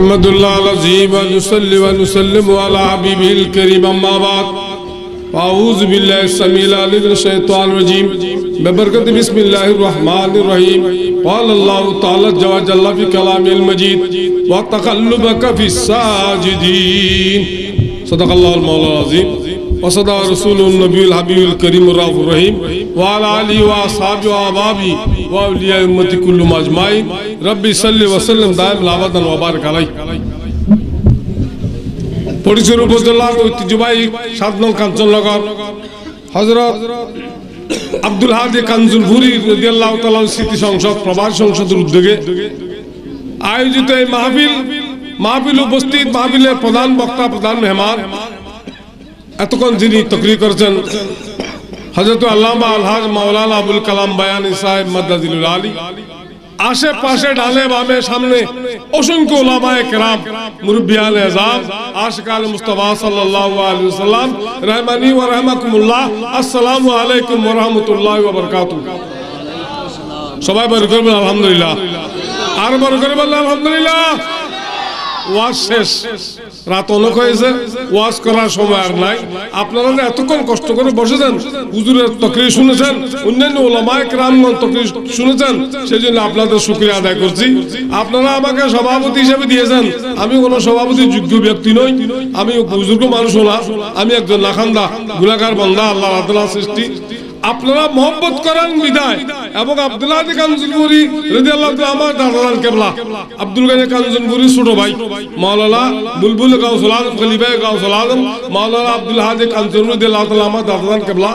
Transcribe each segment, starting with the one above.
محمد اللہ العظیم و نسلی و نسلم و علی حبیبی الكریم اما بات فاؤوذ باللہ السمیل علیہ الشیطان وجیم ببرکت بسم اللہ الرحمن الرحیم قال اللہ تعالی جوا جللہ فی کلام المجید و تقلبک فی الساجدین صدق اللہ المولا العظیم وصدى رسول النبي الحبيب الكريم الرف الرحيم وعلى آله وأصحابه وأحبابه وأولياء أمتي كلهم أجمعين ربي صل وسلم دائم أبدا وبارك عليه পরিচুর উপজেলার ঐতিহ্যবাহী সাত নং কাঞ্চননগর হজরত আব্দুল হাদি কাঞ্জুল ভুরি রদিয়াল্লাহ স্মৃতি সংসদ প্রবাস সংসদের উদ্যোগে আয়োজিত এই মাহবিল মাহবিল উপস্থিত মাহবিলের প্রধান বক্তা প্রধান মেহমান এতক্ষণ যিনি তকরি করেছেন হজরত আল্লামা আলহাজ মাওলানা আবুল কালাম বায়ানি সাহেব মাদ্দাজিলুল আলী আশেপাশে ডালে বামে সামনে অসংখ্য ওলামায়ে কেরাম মুরব্বিয়াল এজাম আশকাল মুস্তফা সাল্লাল্লাহু আলাইহি ওয়াসাল্লাম রহমানি ওয়া রাহমাকুমুল্লাহ আসসালামু আলাইকুম ওয়া রাহমাতুল্লাহি ওয়া বারাকাতুহু সবাই বরকত আলহামদুলিল্লাহ আর বরকত আলহামদুলিল্লাহ ওয়াজ শেষ রাত অনেক হয়েছে ওয়াজ করার সময় আর নাই আপনারা যে এতক্ষণ কষ্ট করে বসেছেন হুজুরের তকরি শুনেছেন অন্যান্য ওলামায় ক্রামগণ তকরি শুনেছেন সেই জন্য আপনাদের শুক্রিয়া আদায় করছি আপনারা আমাকে সভাপতি হিসেবে দিয়েছেন আমি কোনো সভাপতি যোগ্য ব্যক্তি নই আমি বুজুর্গ মানুষ হলাম আমি একজন লাখান্দা গুলাকার বন্ধা আল্লাহ আদালা সৃষ্টি আপনারা মোহাম্মত করেন বিদায় এবং আব্দুল্লাহ কাঞ্চনপুরি আমার দাঁড়ালান কেবলা আব্দুল গাজী কাঞ্চনপুরি ছোট ভাই মাওলানা বুলবুল গাউসলাল খলিফা গাউসলাল মাওলানা আব্দুল হাজি কাঞ্চনপুরি রদি আমার দাঁড়ালান কেবলা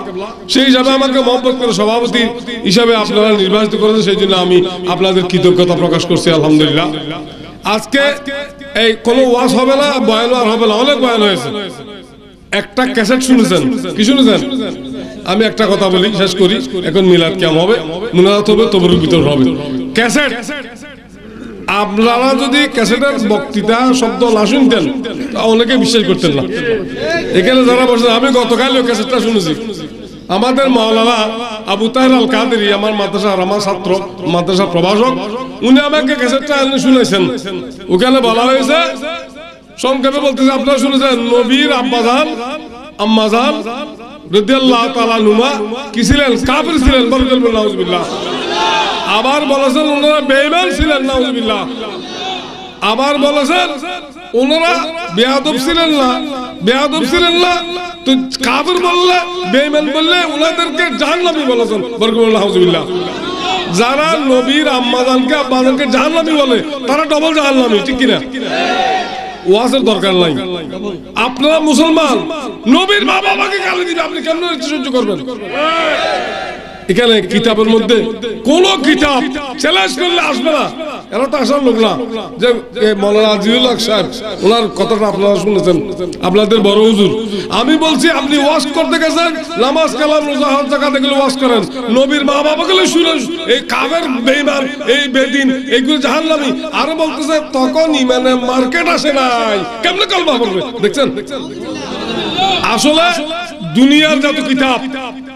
সেই হিসাবে আমাকে মোহাম্মত করে সভাপতি হিসাবে আপনারা নির্বাচিত করেছেন সেই জন্য আমি আপনাদের কৃতজ্ঞতা প্রকাশ করছি আলহামদুলিল্লাহ আজকে এই কোনো ওয়াশ হবে না বয়ান আর হবে না অনেক বয়ান হয়েছে একটা ক্যাসেট শুনেছেন কি শুনেছেন আমি একটা কথা বলি শেষ করি এখন মিলাদ কেমন হবে মিলাদ হবে তবরুর ভিতর হবে ক্যাসেট আপনারা যদি ক্যাসেটের বক্তৃতা শব্দ না শুনতেন অনেকে বিশ্বাস করতেন না এখানে যারা বসে আমি গতকালও ক্যাসেটটা শুনেছি আমাদের মাওলানা আবু তাহের আল কাদেরি আমার মাদ্রাসার আমার ছাত্র মাদ্রাসা প্রভাষক উনি আমাকে ক্যাসেটটা শুনেছেন ওখানে বলা হয়েছে সংক্ষেপে বলতেছে আপনারা শুনেছেন নবীর আব্বাজান আম্মাজান রদিয়াল্লাহ তালা নুমা কি ছিলেন কাফের ছিলেন বরকলবুল নাউজুবিল্লাহ আবার বলেছেন ওনারা বেঈমান ছিলেন নাউজুবিল্লাহ আবার বলেছেন ওনারা বেয়াদব ছিলেন না বেয়াদব ছিলেন না তো কাফের বললে বেঈমান বললে ওনাদেরকে জাহান্নামে বলেছেন বরকলবুল নাউজুবিল্লাহ যারা নবীর আম্মাজানকে আব্বাজানকে জাহান্নামে বলে তারা ডবল জাহান্নামি ঠিক কিনা ওয়াজের দরকার নাই আপনারা মুসলমান নবীর মা বাবাকে গালি দিবে আপনি কেমন সহ্য করবেন এখানে কিতাবের মধ্যে কোন কিতাব চ্যালেঞ্জ করলে আসবে না এরা তো আসার লোক না যে মৌলানা আজিউল সাহেব ওনার কথাটা আপনারা শুনেছেন আপনাদের বড় হুজুর আমি বলছি আপনি ওয়াশ করতে গেছেন নামাজ কালাম রোজা হজ জাকাতে গেলে ওয়াশ করেন নবীর মা বাবা গেলে শুনেন এই কাবের বেইমান এই বেদিন এইগুলো জাহান্নামি আর বলতেছে তখন ইমানে মার্কেট আসে নাই কেমনে কলমা বলবে দেখছেন আসলে দুনিয়ার যত কিতাব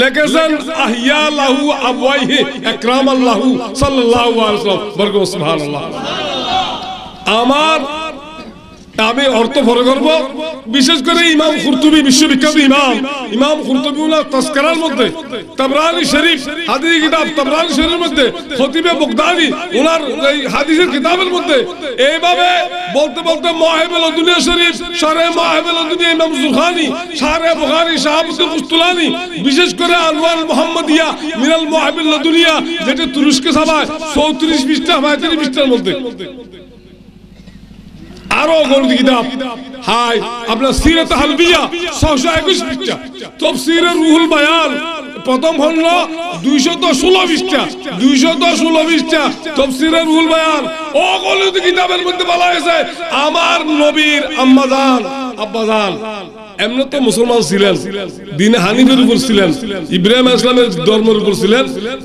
লেগেছেন আহিয়া লাহু আবওয়াইহি আকরামাল্লাহু সাল্লাল্লাহু আলাইহি ওয়াসাল্লাম বরকত সুবহানাল্লাহ আমার আমি অর্থ ভরে করবো বিশেষ করে ইমাম খুরতুবি বিশ্ববিখ্যাত ইমাম ইমাম খুরতুবি উনার তস্করার মধ্যে তাবরানি শরীফ হাদিস কিতাব তাবরানি শরীফের মধ্যে খতিবে বগদানি ওনার এই হাদিসের কিতাবের মধ্যে এইভাবে বলতে বলতে মহেবেল দুনিয়া শরীফ সারে মহেবেল দুনিয়া ইমাম জুখানি সারে বুখারি শাহাবুদ্দিন কুস্তুলানি বিশেষ করে আনোয়ার মোহাম্মদিয়া মিরাল মাহেবুল দুনিয়া যেটা তুরস্কে সভায় চৌত্রিশ বিশটা পঁয়ত্রিশ বিশটার মধ্যে আরো গরু কিতাব হাই আপনার সিরে তাহলবিয়া ছশো একুশ পৃষ্ঠা তফসিরে রুহুল বায়ান প্রথম হল পৃষ্ঠা পৃষ্ঠা রুহুল বায়ান কিতাবের মধ্যে বলা হয়েছে আমার নবীর আম্মাজান আব্বাজান এমনি তো মুসলমান ছিলেন দিন হানিফের উপর ছিলেন ইব্রাহিম ইসলামের ধর্মের উপর ছিলেন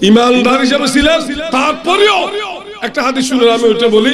ইমানদার হিসাবে ছিলেন তারপরেও একটা হাতি শুনে আমি ওইটা বলি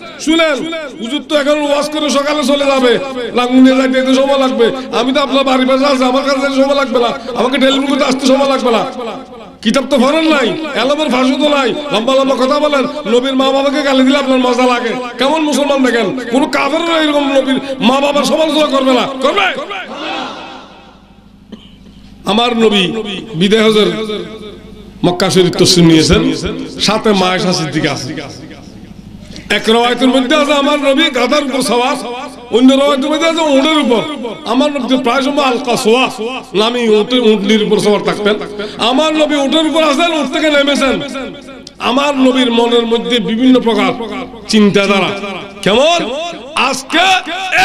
শুনেন হুজুর তো এখন ওয়াজ করে সকালে চলে যাবে লাঙ্গুনে যাইতে যেতে সময় লাগবে আমি তো আপনার বাড়ি পাশে আছে আমার কাছে সময় লাগবে না আমাকে টেলিফোন করতে আসতে সময় লাগবে না কিতাব তো ফরেন নাই এলামের ফাঁসু তো নাই লম্বা লম্বা কথা বলেন নবীর মা বাবাকে গালি দিলে আপনার মজা লাগে কেমন মুসলমান দেখেন কোন কাফের এরকম নবীর মা বাবার সমালোচনা করবে না করবে আমার নবী বিদেহ মক্কা শরীর তসলিম নিয়েছেন সাথে মায়ের শাসির দিকে আছে এক রায়তের মধ্যে আছে আমার নবী গাদার উপর সবাস অন্য রায়তের মধ্যে আছে উটের উপর আমার নবী প্রায় সময় আলকা সোয়াস নামি উঠে উপর সবার থাকতেন আমার নবী উটের উপর আসেন উঠ থেকে নেমেছেন আমার নবীর মনের মধ্যে বিভিন্ন প্রকার চিন্তাধারা কেমন আজকে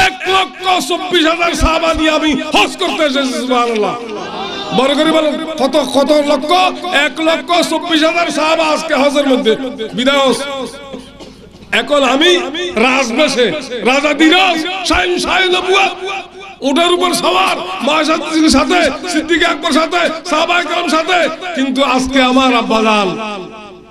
এক লক্ষ চব্বিশ হাজার সাহাবা নিয়ে আমি হজ করতে এসেছি সুবহানাল্লাহ বড় করে বলেন কত কত লক্ষ এক লক্ষ চব্বিশ হাজার সাহাবা আজকে হজের মধ্যে বিদায় এখন আমি রাজবাসে রাজা দিরাজ সাইন সাইন ওটার উপর সবার মায়ের সাথে সিদ্দিক একবার সাথে সাহবা সাথে কিন্তু আজকে আমার আব্বাদান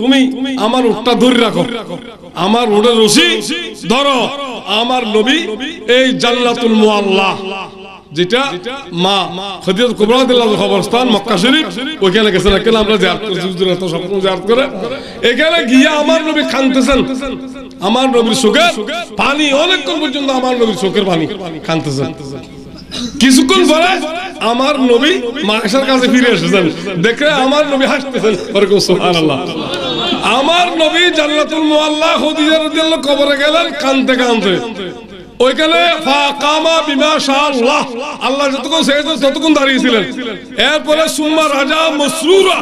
তুমি আমার উঠটা ধরে রাখো আমার উঠে রসি ধরো আমার লবি এই জাল্লাতুল মুআল্লাহ যেটা মা কুবরা মক্কা শরীফ গেছেন কেন আমরা জিয়ারত হুজুর জিয়ারত করে এখানে আমার নবী খানতেছেন আমার নবীর পানি অনেকক্ষণ পর্যন্ত আমার নবীর পানি খানতেছেন কিছুক্ষণ পরে আমার নবী মায়েশার কাছে ফিরে এসেছেন দেখে আমার নবী হাসতেছেন আমার নবী জান্নাতুল মুআল্লা খুদিজা রাদিয়াল্লাহু কবরে গেলেন কানতে কানতে ওইখানে ফাকামা বিমা শাআল্লাহ আল্লাহ যতক্ষণ সেজদা ততক্ষণ দাঁড়িয়ে ছিলেন এরপরে সুম্মা রাজা মসরুরা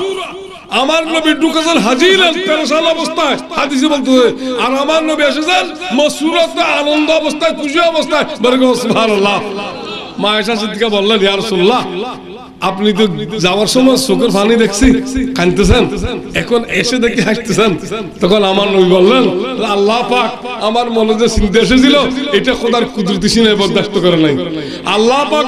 আমার নবী ঢুকেছেন হাজিলেন পেরেশান অবস্থায় হাদিসে বলতেছে আর আমার নবী এসেছেন মসরুরাতে আনন্দ অবস্থায় খুশি অবস্থায় বরকত সুবহানাল্লাহ মা আয়েশা সিদ্দিকা বললেন ইয়া রাসূলুল্লাহ আপনি তো যাওয়ার সময় চোখের পানি দেখছি কানতেছেন এখন এসে দেখি হাসতেছেন তখন আমার নবী বললেন আল্লাহ পাক আমার মনে যে চিন্তা এসেছিল এটা খোদার কুদরতি সিনে বরদাস্ত করে নাই আল্লাহ পাক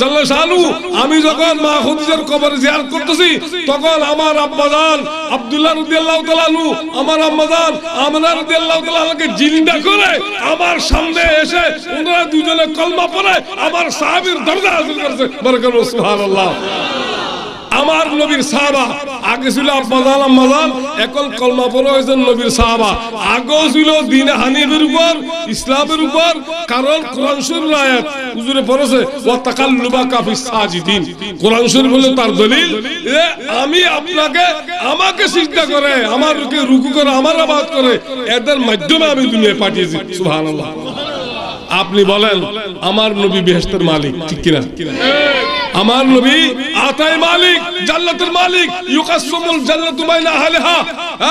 জানলে শালু আমি যখন মা খুদিজার কবরে জিয়ার করতেছি তখন আমার আব্বাদান আব্দুল্লাহ রদিয়াল্লাহ তালালু আমার আম্মাদান আমরা রদিয়াল্লাহ তালাকে জিন্দা করে আমার সামনে এসে ওনারা দুজনে কলমা পড়ে আমার সাহাবির দরজা হাজির করেছে বরকর সুবহানাল্লাহ আমার নবীর সাহাবা আগে ছিল আব্বাজান আম্মাজান এখন কলমা পড়ো হয়েছেন নবীর সাহাবা আগে ছিল দিন হানিফের উপর ইসলামের উপর কারণ কোরআন শরীফ হুজুরে পড়েছে সাজিদিন কোরআন শরীফ হলো তার দলিল এ আমি আপনাকে আমাকে সিজদা করে আমার রুকে রুকু করে আমার আবাদ করে এদের মাধ্যমে আমি দুনিয়ায় পাঠিয়েছি আপনি বলেন আমার নবী বেহেশতের মালিক ঠিক কিনা ঠিক কিনা আমার নবী আতায় মালিক জান্নাতের মালিক ইউকাসমুল জান্নাতু বাইনা আহলিহা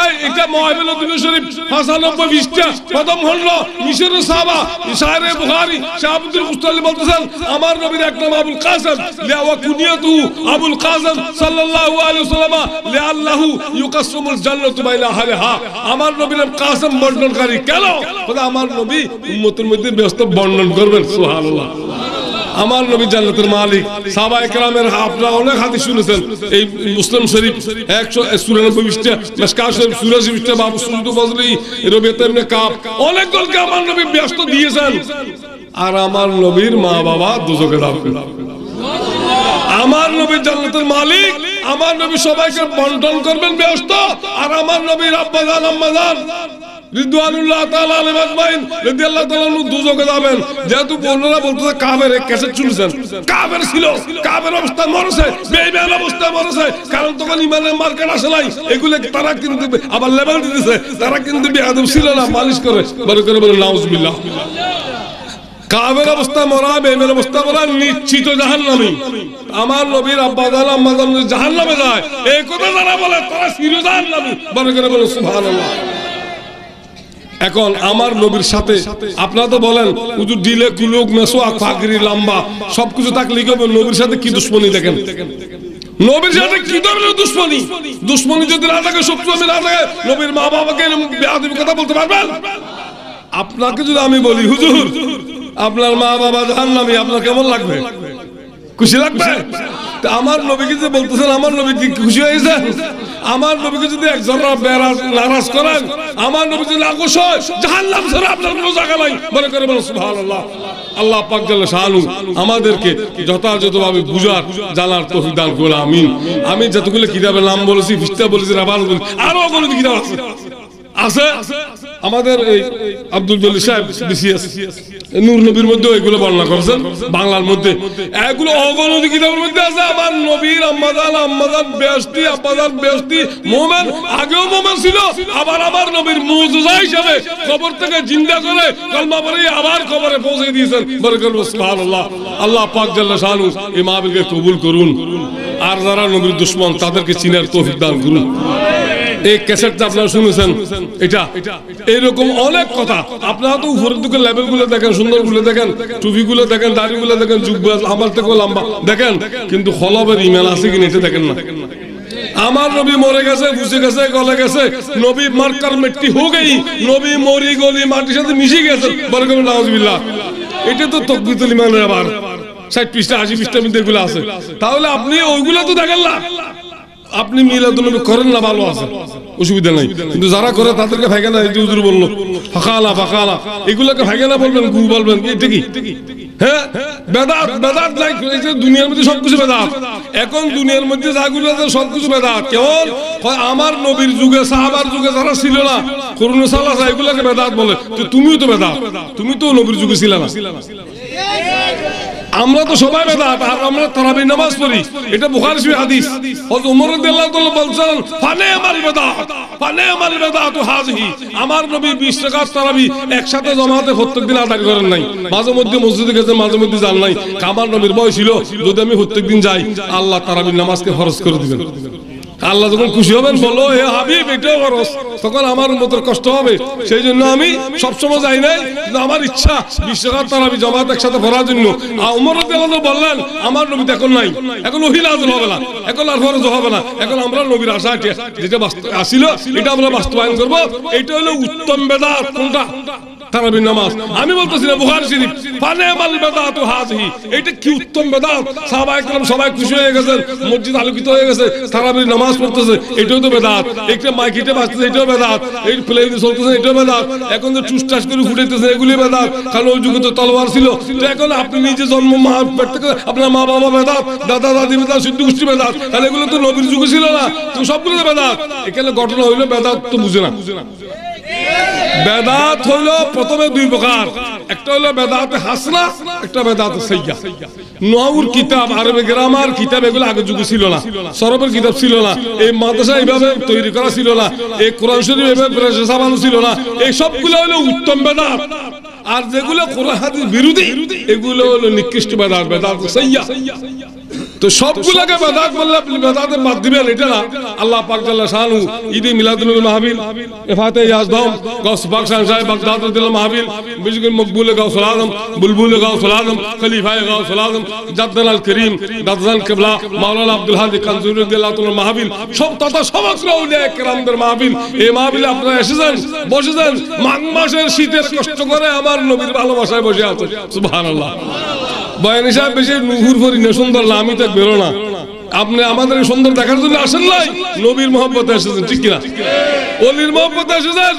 এই এটা মুআবিল দুবি শরীফ 95 পৃষ্ঠা প্রথম খণ্ড মিশরের সাহাবা ইশারে বুখারী শাহ আব্দুল মুস্তালি বলতেছেন আমার নবীর এক নাম আবুল কাসেম লিয়া কুনিয়াতু আবুল কাসেম সাল্লাল্লাহু আলাইহি ওয়াসাল্লাম লিয়া আল্লাহু ইউকাসমুল জান্নাতু বাইনা আহলিহা আমার নবীর নাম কাসেম বর্ণনকারী কেন বলে আমার নবী উম্মতের মধ্যে ব্যস্ত বর্ণন করবেন সুবহানাল্লাহ আমার নবী জান্নাতের মালিক সাহাবায়ে একরামের আপনারা অনেক হাদিস শুনেছেন এই মুসলিম শরীফ একশো পৃষ্ঠা মাসকা শরীফ চুরাশি বিশটা বাবু সুন্দর বজলি রবি তেমনি কাপ অনেক গলকে আমার নবী ব্যস্ত দিয়েছেন আর আমার নবীর মা বাবা দুজকে দাম আমার নবী জান্নাতের মালিক আমার নবী সবাইকে বন্টন করবেন ব্যস্ত আর আমার নবীর আব্বা জান আম্মা জান যেহেতু কেসে ছিল কাবের অবস্থা মরেছে অবস্থা কারণ তারা কিন্তু আবার দিতেছে তারা ছিল না মালিশ করে করে কাবের অবস্থা মরা বেমের অবস্থা মরা নিশ্চিত জাহান নামি আমার নবীর আব্বা দাল জাহান নামে যায় এই কথা যারা বলে তারা সিরু জাহান নামি মনে করে বলে এখন আমার নবীর সাথে আপনারা তো বলেন হুজুর দিলে কুলুক মেসো ফাগরি লম্বা সবকিছু থাকলে হবে নবীর সাথে কি দুশ্মনী দেখেন নবীর সাথে কি ধরনের যদি না থাকে শত্রু আমি না থাকে নবীর মা বাবাকে কথা বলতে পারবেন আপনাকে যদি আমি বলি হুজুর আপনার মা বাবা জাহান আপনার কেমন লাগবে খুশি লাগবে আমার নবীকে যে বলতেছেন আমার নবী কি খুশি হয়েছে আমার নবীকে যদি একজন নারাজ করেন আমার নবী যদি আকোশ হয় জাহান্নাম ছাড়া আপনার কোনো জায়গা নাই মনে করে বলো আল্লাহ পাক জাল্লা শাহালু আমাদেরকে যথাযথভাবে বুঝার জানার তৌফিক দান করে আমিন আমি যতগুলো কিতাবের নাম বলেছি ফিস্তা বলেছি রাবার বলেছি আরো কোনো কিতাব আছে আছে আমাদের এই আব্দুল জলি সাহেব বিসিএস নূর নবীর মধ্যে এগুলো বর্ণনা করছেন বাংলার মধ্যে এগুলো অগণিত কিতাবের মধ্যে আছে আমার নবীর আম্মাদান আম্মাদান বেস্তি আব্বাদান বেস্তি মোমেন আগেও মোমেন ছিল আবার আমার নবীর মুজুজা হিসাবে কবর থেকে জিন্দা করে কলমা পড়ে আবার কবরে পৌঁছে দিয়েছেন বরকত সুবহান আল্লাহ আল্লাহ পাক জাল্লা শাহানু এই মাহবিলকে কবুল করুন আর যারা নবীর দুশ্মন তাদেরকে চিনার তৌফিক দান করুন এই ক্যাসেটটা আপনারা শুনেছেন এটা এরকম অনেক কথা আপনারা তো উপরের দিকে লেভেল গুলো দেখেন সুন্দর গুলো দেখেন টুপি গুলো দেখেন দাড়ি গুলো দেখেন যুগ আমার থেকেও লম্বা দেখেন কিন্তু হলবের ইমেল আছে কিনা এটা দেখেন না আমার নবী মরে গেছে বুঝে গেছে গলে গেছে নবী মার্কার মেট্টি হো গেই নবী মরি গলি মাটির সাথে মিশে গেছে বরকম নাউজুবিল্লাহ এটা তো তকবিতুল ইমানের আবার ষাট পিসটা আশি পিসটা মধ্যে এগুলো আছে তাহলে আপনি ওইগুলো তো দেখেন না আপনি মিলাদুল করেন না ভালো আছে অসুবিধা নাই কিন্তু যারা করে তাদেরকে ফাঁকালা এই উজুর বললো ফাঁকালা ফাঁকালা এগুলোকে ফাঁকালা বলবেন গু বলবেন এটা কি হ্যাঁ? দুনিয়ার মধ্যে এখন দুনিয়ার মধ্যে আমার নবীর যুগে যুগে যারা না বলে তুমিও তো বেদাত তুমি তো নবীর যুগে ছিল না আমরা তো সবাই বেদাত আর আমরা তারাবি নামাজ পড়ি এটা বুখারি শরীফ হাদিস হযরত ওমর রাদিয়াল্লাহু তাআলা বলছেন ফানে আমার বেদাত ফানে আমার বেদাত হাজহি আমার নবী 20 রাকাত তারাবি একসাথে জামাতে প্রত্যেক দিন আদায় করেন নাই মাঝে মধ্যে মসজিদে গেছেন মাঝে মধ্যে যান নাই কামার নবীর বয়স ছিল যদি আমি প্রত্যেক দিন যাই আল্লাহ তারাবির নামাজকে ফরজ করে দিবেন আল্লাহ যখন খুশি হবেন বলো হে হাবিব এটাও খরচ তখন আমার মতো কষ্ট হবে সেই জন্য আমি সবসময় যাই নাই আমার ইচ্ছা বিশ্বকাপ তার আমি জমাত একসাথে ভরার জন্য উমর বললেন আমার নবী এখন নাই এখন ওহিল আজল হবে না এখন আর খরচ হবে না এখন আমরা নবীর আশা যেটা আসিল এটা আমরা বাস্তবায়ন করবো এটা হলো উত্তম বেদার কোনটা তারাবির নামাজ আমি বলতেছি না শরীফ এটা কি উত্তম সাহাবা একরাম সবাই খুশি হয়ে গেছেন মসজিদ আলোকিত হয়ে গেছে তারাবির নামাজ পড়তেছে এটাও তো একটা বাজতেছে এটাও এই চলতেছে এটাও এখন তো টুসটাস করে ফুটাইতেছে এগুলি বেদাত কারণ ওই যুগে তো তলোয়ার ছিল তো এখন আপনি নিজে জন্ম মা আপনার মা বাবা দাদা দাদি বেদাত সিদ্ধ গোষ্ঠী তাহলে এগুলো তো নবীর যুগে ছিল না তো সবগুলো বেদাত এখানে ঘটনা হইলো বেদাত তো বুঝে না বেদাত হইল প্রথমে দুই প্রকার একটা হলো বেদাতে হাসনা একটা বেদাতে সৈয়া নউর কিতাব আরবে গ্রামার কিতাব এগুলো আগে যুগে ছিল না সরবের কিতাব ছিল না এই মাদ্রাসা এইভাবে তৈরি করা ছিল না এই কোরআন শরীফ এভাবে সাবানো ছিল না এই সবগুলো হলো উত্তম বেদাত আর যেগুলো কোরআন হাদিস বিরোধী এগুলো হলো নিকৃষ্ট বেদাত বেদাত সৈয়া তো সবগুলাকে বেদাত বললে আপনি বেদাতে বাদ দিবেন এটা না আল্লাহ পাক শাহানু ঈদে মিলাদুল মাহবিল এফাতে ইয়াজদম গস পাক শাহ সাহেব বাগদাদুল মাহবিল বিজগুল মকবুল গাউসুল আজম বুলবুল গাউসুল আজম খলিফায়ে গাউসুল আজম জাদ্দাল আল করিম দাদজান কিবলা মাওলানা আব্দুল হাদি কানজুর রাদিয়াল্লাহু মাহবিল সব তথা সমগ্র উলিয়া کرامদের মাহবিল এই মাহবিলে আপনারা এসেছেন বসেছেন মাঘ মাসের শীতের কষ্ট করে আমার নবীর ভালোবাসায় বসে আছেন সুবহানাল্লাহ সুবহানাল্লাহ বয়ানি সাহেব বেশি নুহুর করি না সুন্দর আমি তো বেরো না আপনি আমাদের সুন্দর দেখার জন্য আসেন নাই নবীর মহব্বত এসেছেন ঠিক কিনা অলির মহব্বত এসেছেন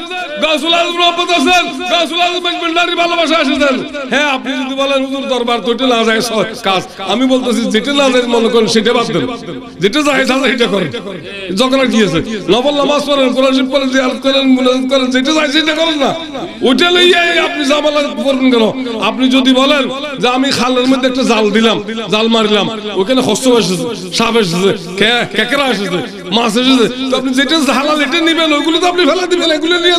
হ্যাঁ, আপনি যদি বলেন না নবল নামাজ করেন যেটা করেন না ওইটা আপনি কেন আপনি যদি বলেন যে আমি খালের মধ্যে একটা জাল দিলাম জাল মারলাম ওখানে হস্ত আপনি যেটা ওইগুলো তো আপনি নিয়ে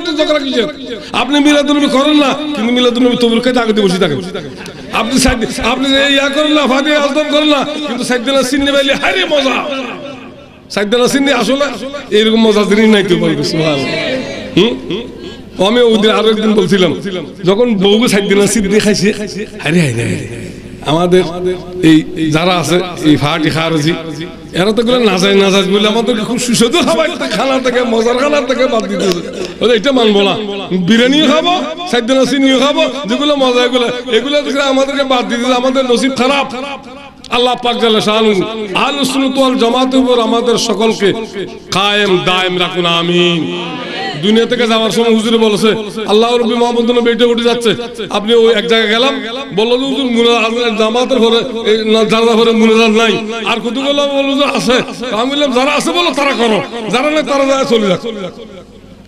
করেন না কিন্তু মিলাদুলবি তবুর কাছে আগে বসে থাকেন আপনি সাইড আপনি ইয়া করেন না ফাদিয়া আলদম করেন না কিন্তু এইরকম হারে মজা সাইড জিনিস নাই তো হুম আমি ওদের আরো একদিন বলছিলাম যখন বউকে সাইড দিলা সিন্নি খাইছে আরে আরে আরে আমাদের এই যারা আছে এই ফাটি খারজি এরা তো গুলো নাচাই নাচাজ বলে আমাদের খুব সুস্বাদু খাবার খানা থেকে মজার খানা থেকে বাদ দিতে দিতেছে এটা মানবো না বিরিয়ানিও খাবো সাদ্য নসিনিও খাবো যেগুলো মজা এগুলো এগুলো আমাদেরকে বাদ দিতে আমাদের নসিব খারাপ আল্লাহ পাক জালা শাহানু আল সুনুত ওয়াল জামাতের উপর আমাদের সকলকে কায়েম দায়েম রাখুন আমিন দুনিয়া থেকে যাওয়ার সময় হুজুরে বলেছে আল্লাহ রবি মোহাম্মদ বেটে উঠে যাচ্ছে আপনি ওই এক জায়গায় গেলাম বললো যে হুজুর জামাতের ঘরে জানলা ঘরে মুনাজাত নাই আর কত বললাম বললো যে আছে আমি বললাম যারা আছে বলো তারা করো যারা নেই তারা যায় চলে যাক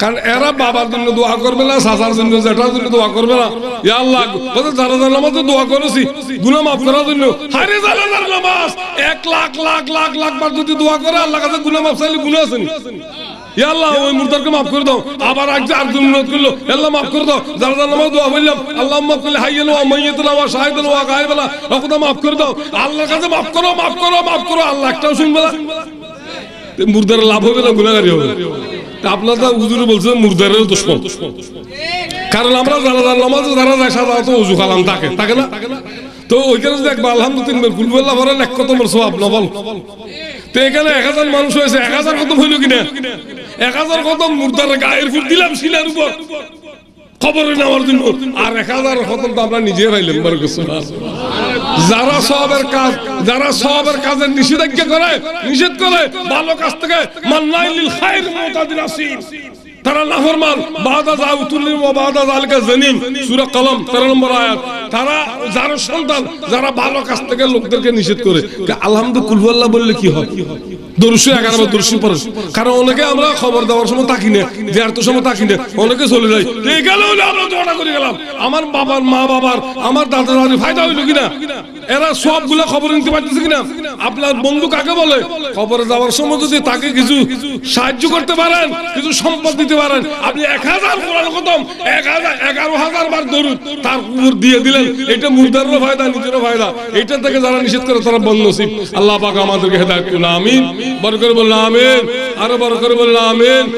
কারণ এরা বাবার জন্য দোয়া করবে না সাজার জন্য জেঠার জন্য দোয়া করবে না ইয়া আল্লাহ বলতে যারা জানা নামাজ দোয়া করেছি গুনাহ মাফ করার জন্য হারে জানা নামাজ এক লাখ লাখ লাখ লাখ বার যদি দোয়া করে আল্লাহ কাছে গুনাহ মাফ চাইলে গুনাহ আছে না আল্লাহ মাফ দাও আবার মাফ দাও আল্লাহ মাফ লাভ হবে না হবে বলছেন মুর্দারের কারণ আমরা যারা যারা যারা যায় উজু কালাম থাকে না তো ওইখানে যদি আলহামদুলিল্লাহ কুলবুল্লাহ ভরেন এক কত তো এখানে এক হাজার মানুষ হয়েছে এক হাজার কত হইল কিনা এক হাজার কদম মুর্দার গায়ের ফুল দিলাম শিলার উপর খবরে নেওয়ার জন্য আর এক হাজার কদম তো আমরা নিজে রাইলাম যারা সবের কাজ যারা সবের কাজের নিষেধাজ্ঞা করে নিষেধ করে ভালো কাজ থেকে মান্নাইলিল খায়ের মোতাদিন তারা নাফরমান বাহাদা উতুলিম ও বাহাদা জালকা জানিম সূরা কলম 13 নম্বর আয়াত তারা যারা সন্তান যারা ভালো কাজ থেকে লোকদেরকে নিষেধ করে আলহামদুলিল্লাহ কুলহুল্লাহ বললে কি হয় দর্শু এগারো বা দর্শু পরে কারণ অনেকে আমরা খবর দেওয়ার সময় যে আর তো সময় থাকি না অনেকে চলে যায় এই গেল আমরা দোয়াটা করে গেলাম আমার বাবার মা বাবার আমার দাদা দাদি ফায়দা হইলো কিনা এরা সবগুলো খবর নিতে পারতেছে কিনা আপনার বন্ধু কাকে বলে কবরে যাওয়ার সময় যদি তাকে কিছু সাহায্য করতে পারেন কিছু সম্পদ দিতে পারেন আপনি এক হাজার কোরআন খতম এক হাজার এগারো হাজার বার ধরুন তার কুকুর দিয়ে দিলেন এটা মুর্দারও ফায়দা নিজেরও ফায়দা এটা থেকে যারা নিষেধ করে তারা বন্ধ সিপ আল্লাহ পাক আমাদেরকে হেদায়ত করুন আমিন করে বললাম আমিন আরো বড় করে বললাম আমিন